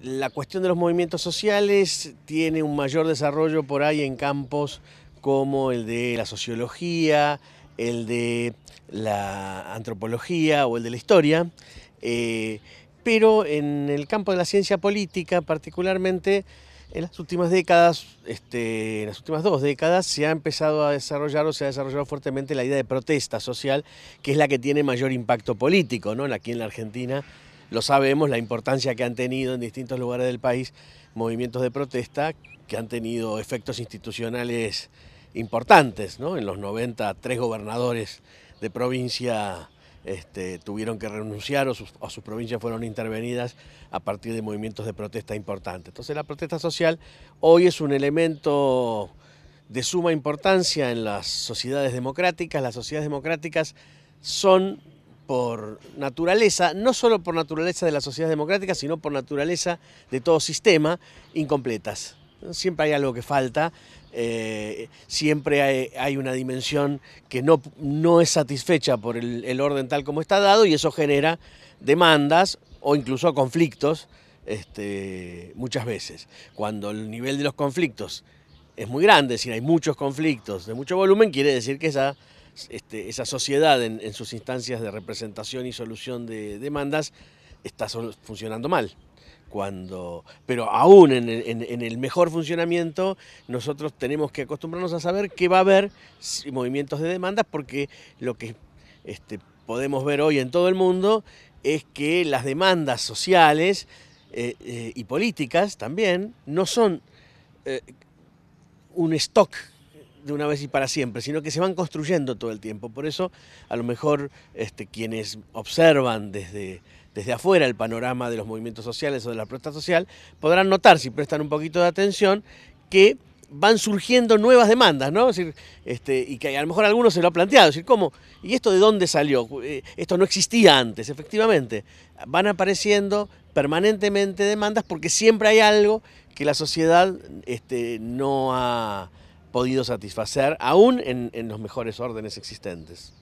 La cuestión de los movimientos sociales tiene un mayor desarrollo por ahí en campos como el de la sociología, el de la antropología o el de la historia, eh, pero en el campo de la ciencia política particularmente en las últimas décadas, este, en las últimas dos décadas, se ha empezado a desarrollar o se ha desarrollado fuertemente la idea de protesta social, que es la que tiene mayor impacto político, ¿no? Aquí en la Argentina lo sabemos, la importancia que han tenido en distintos lugares del país movimientos de protesta que han tenido efectos institucionales importantes. ¿no? En los 90, tres gobernadores de provincia este, tuvieron que renunciar o sus, provincias fueron intervenidas a partir de movimientos de protesta importantes. Entonces la protesta social hoy es un elemento de suma importancia en las sociedades democráticas. Las sociedades democráticas son por naturaleza, no solo por naturaleza de la sociedad democrática, sino por naturaleza de todo sistema, incompletas. Siempre hay algo que falta, eh, siempre hay, una dimensión que no, no es satisfecha por el, orden tal como está dado y eso genera demandas o incluso conflictos este, muchas veces. Cuando el nivel de los conflictos es muy grande, si hay muchos conflictos de mucho volumen, quiere decir que esa este, esa sociedad en, sus instancias de representación y solución de demandas está funcionando mal. Cuando, pero aún en, el mejor funcionamiento, nosotros tenemos que acostumbrarnos a saber que va a haber movimientos de demandas, porque lo que este, podemos ver hoy en todo el mundo es que las demandas sociales eh, eh, y políticas también no son eh, un stock de una vez y para siempre, sino que se van construyendo todo el tiempo. Por eso, a lo mejor este, quienes observan desde, desde afuera el panorama de los movimientos sociales o de la protesta social, podrán notar, si prestan un poquito de atención, que van surgiendo nuevas demandas, ¿no? decir, este, y que a lo mejor algunos se lo ha planteado, decir, ¿Y esto de dónde salió? Eh, esto no existía antes, efectivamente. Van apareciendo permanentemente demandas porque siempre hay algo que la sociedad este, no ha podido satisfacer aún en, los mejores órdenes existentes.